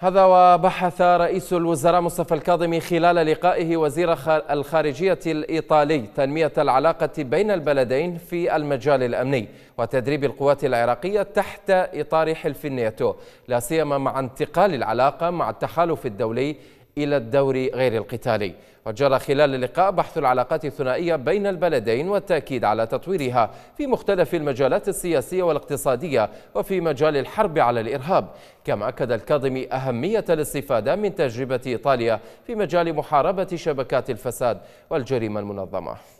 هذا وبحث رئيس الوزراء مصطفى الكاظمي خلال لقائه وزير الخارجية الإيطالي تنمية العلاقة بين البلدين في المجال الأمني وتدريب القوات العراقية تحت إطار حلف الناتو لا سيما مع انتقال العلاقة مع التحالف الدولي إلى الدور غير القتالي وجرى خلال اللقاء بحث العلاقات الثنائية بين البلدين والتأكيد على تطويرها في مختلف المجالات السياسية والاقتصادية وفي مجال الحرب على الإرهاب كما أكد الكاظمي أهمية الاستفادة من تجربة إيطاليا في مجال محاربة شبكات الفساد والجريمة المنظمة